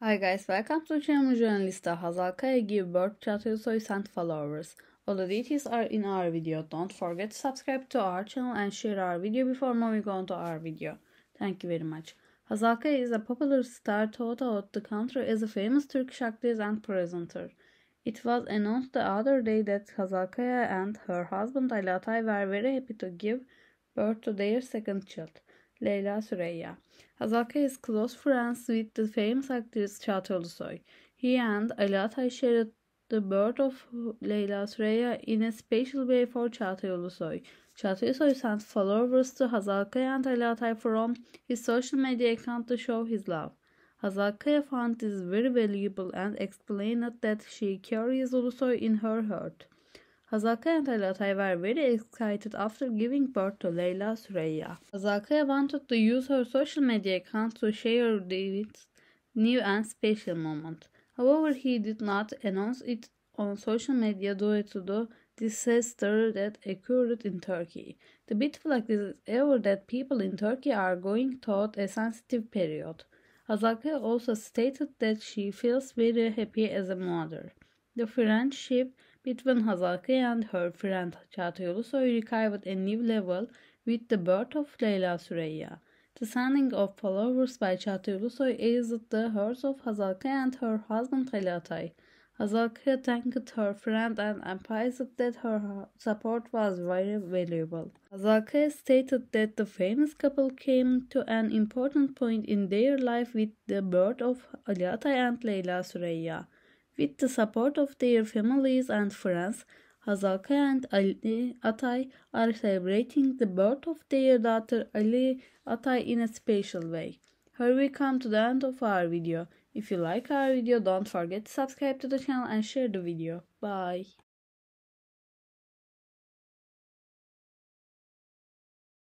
Hi guys, welcome to channel. Journalista. Hazal I give birth Chattersoys and followers. All the details are in our video. Don't forget to subscribe to our channel and share our video before moving on to our video. Thank you very much. Hazalka is a popular star thought out the country as a famous Turkish actress and presenter. It was announced the other day that Hazalkaya and her husband Alatay were very happy to give birth to their second child. Leyla Süreyya. Hazalka is close friends with the famous actress Çağat Ulusoy. He and Ali Atay shared the birth of Leyla Süreyya in a special way for Çağatay Ulusoy. Çağatay Ulusoy sent followers to Hazalkaya and Ali Atay from his social media account to show his love. Hazalkaya found this very valuable and explained that she carries Ulusoy in her heart. Hazaka and her Thai were very excited after giving birth to Leila Sureya. Hazaka wanted to use her social media account to share David's new and special moment. However, he did not announce it on social media due to the disaster that occurred in Turkey. The beautiful fact is ever that people in Turkey are going through a sensitive period. Hazaka also stated that she feels very happy as a mother the friendship between Hazaki and her friend Çağatay Ulusoy revived a new level with the birth of Leyla Süreyya. The sending of followers by Çağatay Ulusoy eased the hearts of Hazaki and her husband Ali Atay. Hazalka thanked her friend and emphasized that her support was very valuable. Hazaki stated that the famous couple came to an important point in their life with the birth of Ali Atay and Leyla Süreyya. With the support of their families and friends, Hazaka and Ali Atay are celebrating the birth of their daughter Ali Atay in a special way. Here we come to the end of our video. If you like our video, don't forget to subscribe to the channel and share the video. Bye.